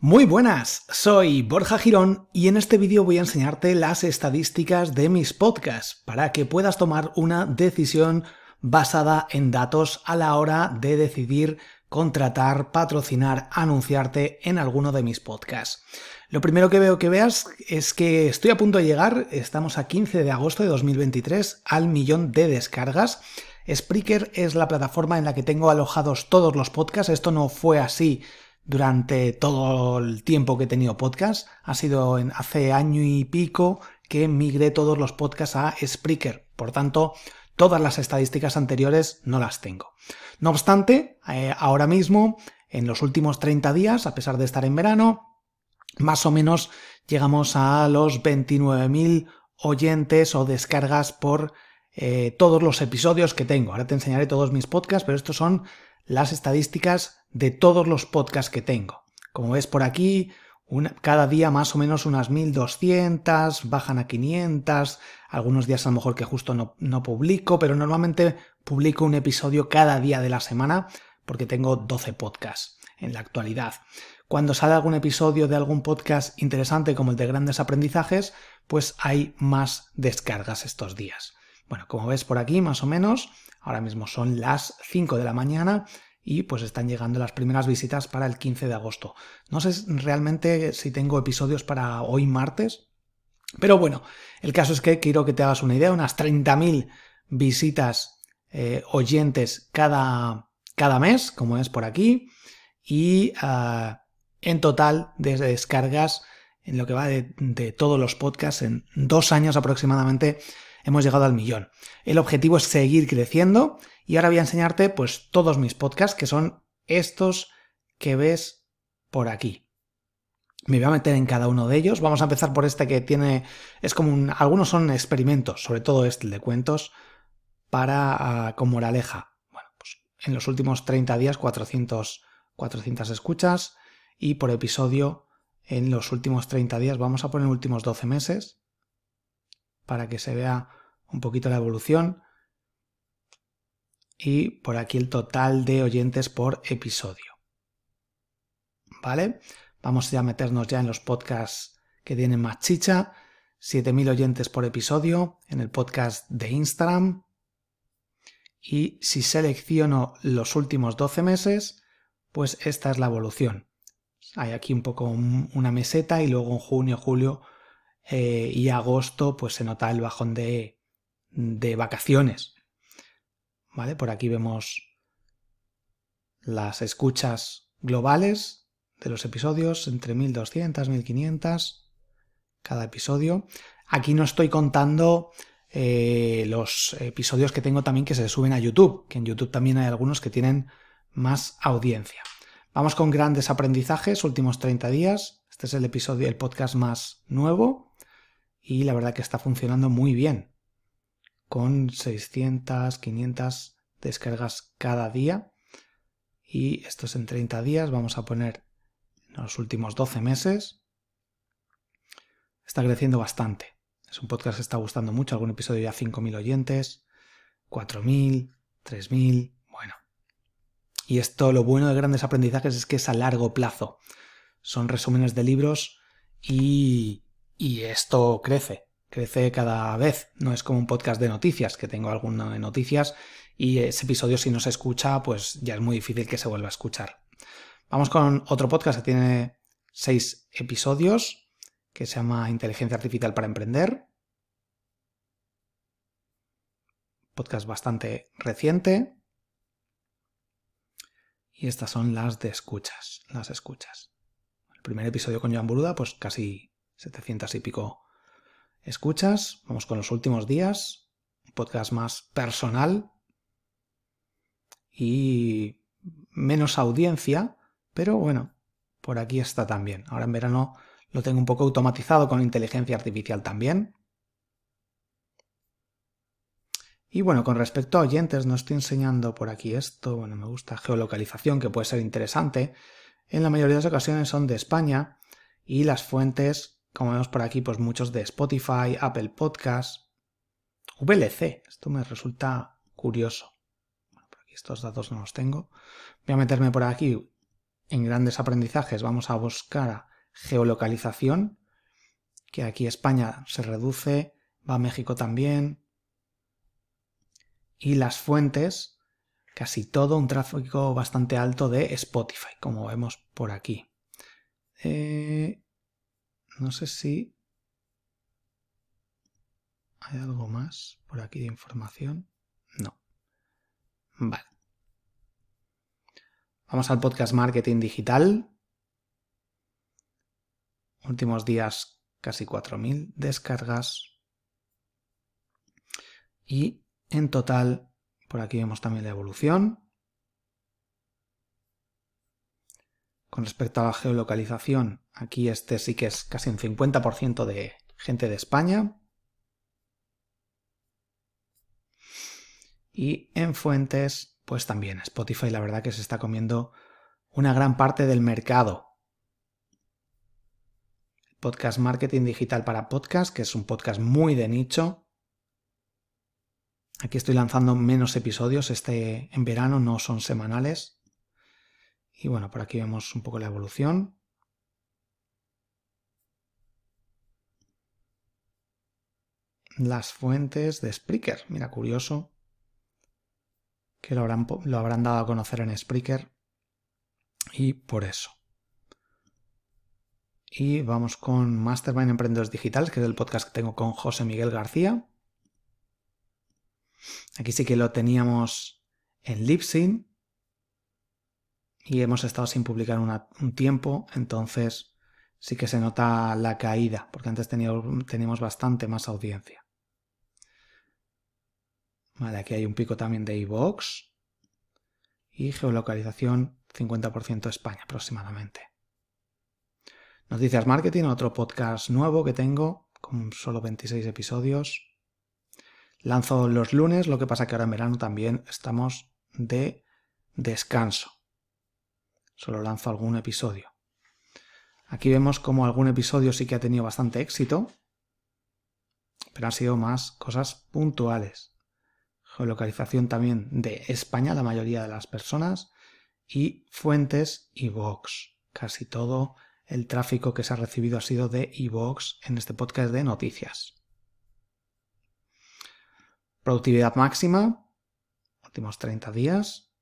Muy buenas, soy Borja Girón y en este vídeo voy a enseñarte las estadísticas de mis podcasts para que puedas tomar una decisión basada en datos a la hora de decidir contratar, patrocinar, anunciarte en alguno de mis podcasts. Lo primero que veo que veas es que estoy a punto de llegar, estamos a 15 de agosto de 2023, al millón de descargas. Spreaker es la plataforma en la que tengo alojados todos los podcasts, esto no fue así durante todo el tiempo que he tenido podcast. Ha sido en hace año y pico que migré todos los podcasts a Spreaker. Por tanto, todas las estadísticas anteriores no las tengo. No obstante, eh, ahora mismo, en los últimos 30 días, a pesar de estar en verano, más o menos llegamos a los 29.000 oyentes o descargas por eh, todos los episodios que tengo. Ahora te enseñaré todos mis podcasts, pero estos son las estadísticas de todos los podcasts que tengo. Como ves por aquí, cada día más o menos unas 1200, bajan a 500, algunos días a lo mejor que justo no, no publico, pero normalmente publico un episodio cada día de la semana porque tengo 12 podcasts en la actualidad. Cuando sale algún episodio de algún podcast interesante como el de grandes aprendizajes, pues hay más descargas estos días. Bueno, como ves por aquí, más o menos, ahora mismo son las 5 de la mañana y pues están llegando las primeras visitas para el 15 de agosto. No sé realmente si tengo episodios para hoy martes, pero bueno, el caso es que quiero que te hagas una idea, unas 30.000 visitas eh, oyentes cada, cada mes, como es por aquí, y eh, en total de descargas en lo que va de todos los podcasts en dos años aproximadamente hemos llegado al millón. El objetivo es seguir creciendo y ahora voy a enseñarte pues todos mis podcasts que son estos que ves por aquí. Me voy a meter en cada uno de ellos. Vamos a empezar por este que tiene es como un algunos son experimentos, sobre todo este de cuentos para como ah, con moraleja. Bueno, pues en los últimos 30 días 400 400 escuchas y por episodio en los últimos 30 días, vamos a poner últimos 12 meses, para que se vea un poquito la evolución. Y por aquí el total de oyentes por episodio. ¿Vale? Vamos a meternos ya en los podcasts que tienen más chicha. 7.000 oyentes por episodio en el podcast de Instagram. Y si selecciono los últimos 12 meses, pues esta es la evolución. Hay aquí un poco una meseta y luego en junio, julio eh, y agosto pues se nota el bajón de, vacaciones. Por aquí vemos las escuchas globales de los episodios, entre 1200, 1500 cada episodio. Aquí no estoy contando eh, los episodios que tengo también que se suben a YouTube, que en YouTube también hay algunos que tienen más audiencia. Vamos con grandes aprendizajes, últimos 30 días. Este es el episodio, el podcast más nuevo y la verdad que está funcionando muy bien. Con 600, 500 descargas cada día y esto es en 30 días, vamos a poner en los últimos 12 meses. Está creciendo bastante. Es un podcast que está gustando mucho, algún episodio ya 5.000 oyentes, 4.000, 3.000, bueno. Y esto lo bueno de grandes aprendizajes es que es a largo plazo. Son resúmenes de libros y y esto crece, crece cada vez. No es como un podcast de noticias, que tengo alguna de noticias y ese episodio si no se escucha, pues ya es muy difícil que se vuelva a escuchar. Vamos con otro podcast que tiene seis episodios, que se llama Inteligencia Artificial para Emprender. Podcast bastante reciente. Y estas son las de escuchas, las escuchas. El primer episodio con Joan Buruda, pues casi 700 y pico escuchas. Vamos con los últimos días, un podcast más personal y menos audiencia, pero bueno, por aquí está también. Ahora en verano lo tengo un poco automatizado con inteligencia artificial también. Y bueno, con respecto a oyentes, no estoy enseñando por aquí esto, bueno, me gusta geolocalización, que puede ser interesante. En la mayoría de las ocasiones son de España y las fuentes como vemos por aquí, pues muchos de Spotify, Apple Podcasts, VLC. Esto me resulta curioso. aquí estos datos no los tengo. Voy a meterme por aquí en grandes aprendizajes. Vamos a buscar a geolocalización, que aquí España se reduce, va a México también. Y las fuentes, casi todo un tráfico bastante alto de Spotify, como vemos por aquí. Eh, no sé si hay algo más por aquí de información. No. Vale. Vamos al podcast Marketing Digital. Últimos días casi 4.000 descargas. Y en total, por aquí vemos también la evolución. Con respecto a la geolocalización, Aquí este sí que es casi un 50% de gente de España. Y en Fuentes, pues también Spotify la verdad que se está comiendo una gran parte del mercado. Podcast Marketing Digital para Podcast, que es un podcast muy de nicho. Aquí estoy lanzando menos episodios, este en verano no son semanales. Y bueno, por aquí vemos un poco la evolución. las fuentes de Spreaker. Mira, curioso que lo habrán, lo habrán dado a conocer en Spreaker y por eso. Y vamos con Mastermind Emprendedores Digitales, que es el podcast que tengo con José Miguel García. Aquí sí que lo teníamos en Libsyn y hemos estado sin publicar un tiempo, entonces sí que se nota la caída, porque antes teníamos bastante más audiencia. Vale, aquí hay un pico también de iVox. Y geolocalización 50% España aproximadamente. Noticias Marketing, otro podcast nuevo que tengo con solo 26 episodios. Lanzo los lunes, lo que pasa que ahora en verano también estamos de descanso. Solo lanzo algún episodio. Aquí vemos como algún episodio sí que ha tenido bastante éxito, pero han sido más cosas puntuales geolocalización también de España, la mayoría de las personas, y fuentes iVox. Casi todo el tráfico que se ha recibido ha sido de iVox en este podcast de noticias. Productividad máxima, últimos 30 días.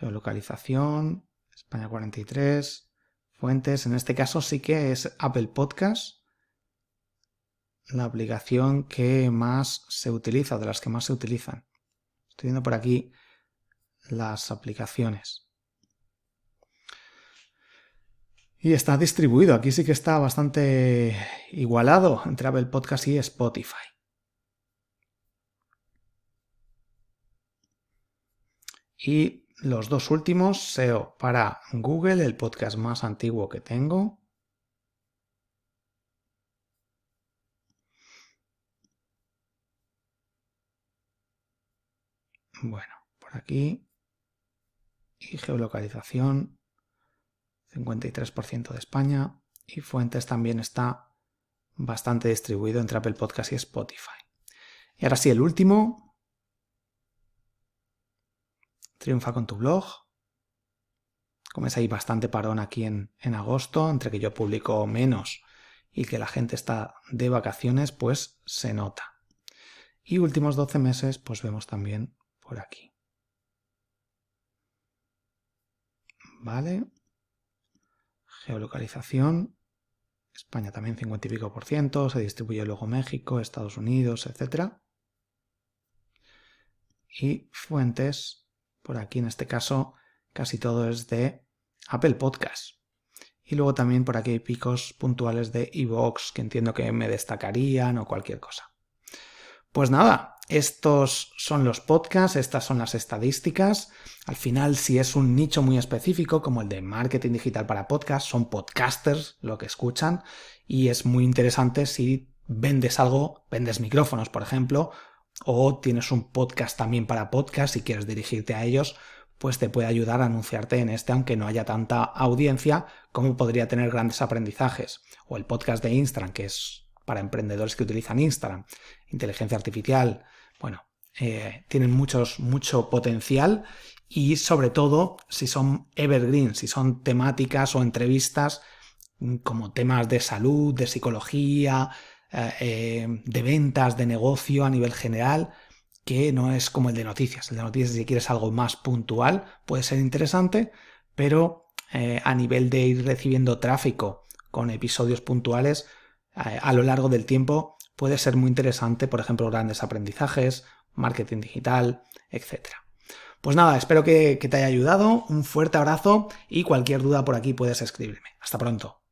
Geolocalización, España 43, fuentes. En este caso sí que es Apple Podcast la aplicación que más se utiliza, de las que más se utilizan. Estoy viendo por aquí las aplicaciones. Y está distribuido, aquí sí que está bastante igualado entre Apple Podcast y Spotify. Y los dos últimos, SEO para Google, el podcast más antiguo que tengo, Bueno, por aquí. Y geolocalización, 53% de España. Y fuentes también está bastante distribuido entre Apple Podcast y Spotify. Y ahora sí, el último. Triunfa con tu blog. Como es, bastante parón aquí en, en agosto, entre que yo publico menos y que la gente está de vacaciones, pues se nota. Y últimos 12 meses, pues vemos también por aquí. Vale. Geolocalización. España también 50 y pico por ciento. Se distribuye luego México, Estados Unidos, etc. Y fuentes. Por aquí en este caso casi todo es de Apple Podcast. Y luego también por aquí hay picos puntuales de iVoox, que entiendo que me destacarían o cualquier cosa. Pues nada, estos son los podcasts, estas son las estadísticas. Al final, si es un nicho muy específico, como el de marketing digital para podcast, son podcasters lo que escuchan y es muy interesante si vendes algo, vendes micrófonos, por ejemplo, o tienes un podcast también para podcast y quieres dirigirte a ellos, pues te puede ayudar a anunciarte en este, aunque no haya tanta audiencia, como podría tener grandes aprendizajes. O el podcast de Instagram, que es para emprendedores que utilizan Instagram, inteligencia artificial, bueno, eh, tienen muchos, mucho potencial y sobre todo si son evergreen, si son temáticas o entrevistas mm, como temas de salud, de psicología, eh, eh, de ventas, de negocio a nivel general, que no es como el de noticias. El de noticias, si quieres algo más puntual, puede ser interesante, pero a nivel de ir recibiendo tráfico con episodios puntuales, a lo largo del tiempo puede ser muy interesante, por ejemplo, grandes aprendizajes, marketing digital, etc. Pues nada, espero que, que te haya ayudado, un fuerte abrazo y cualquier duda por aquí puedes escribirme. Hasta pronto.